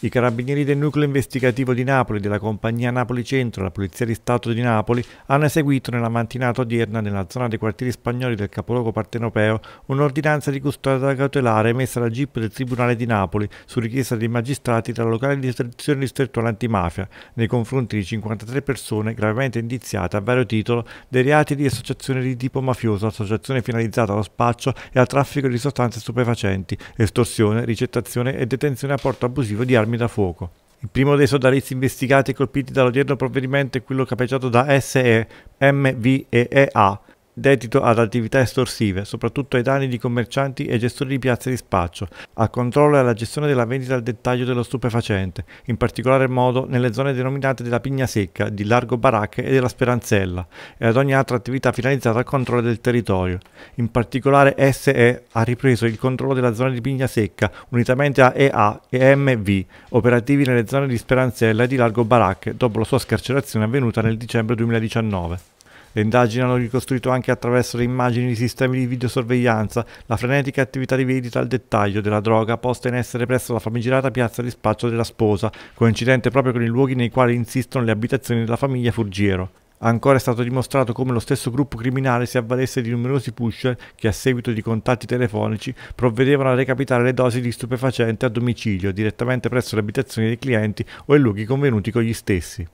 I carabinieri del nucleo investigativo di Napoli, della compagnia Napoli Centro e la Polizia di Stato di Napoli hanno eseguito nella mattinata odierna nella zona dei quartieri spagnoli del capoluogo partenopeo un'ordinanza di custodia cautelare emessa dal GIP del Tribunale di Napoli su richiesta dei magistrati della locale direzione distrettuale antimafia nei confronti di 53 persone gravemente indiziate a vario titolo dei reati di associazione di tipo mafioso, associazione finalizzata allo spaccio e al traffico di sostanze stupefacenti, estorsione, ricettazione e detenzione a porto abusivo di armi armi da fuoco. Il primo dei sodalizi investigati e colpiti dall'odierno provvedimento è quello capeggiato da SE, MVEEA, dedito ad attività estorsive, soprattutto ai danni di commercianti e gestori di piazze di spaccio, al controllo e alla gestione della vendita al dettaglio dello stupefacente, in particolar modo nelle zone denominate della Pigna Secca, di Largo Baracche e della Speranzella, e ad ogni altra attività finalizzata al controllo del territorio. In particolare SE ha ripreso il controllo della zona di Pigna Secca, unitamente a EA e MV, operativi nelle zone di Speranzella e di Largo Baracche, dopo la sua scarcerazione avvenuta nel dicembre 2019. Le indagini hanno ricostruito anche attraverso le immagini di sistemi di videosorveglianza la frenetica attività di vendita al dettaglio della droga posta in essere presso la famigerata piazza di spaccio della sposa, coincidente proprio con i luoghi nei quali insistono le abitazioni della famiglia Furgiero. Ancora è stato dimostrato come lo stesso gruppo criminale si avvalesse di numerosi pusher che a seguito di contatti telefonici provvedevano a recapitare le dosi di stupefacente a domicilio, direttamente presso le abitazioni dei clienti o i luoghi convenuti con gli stessi.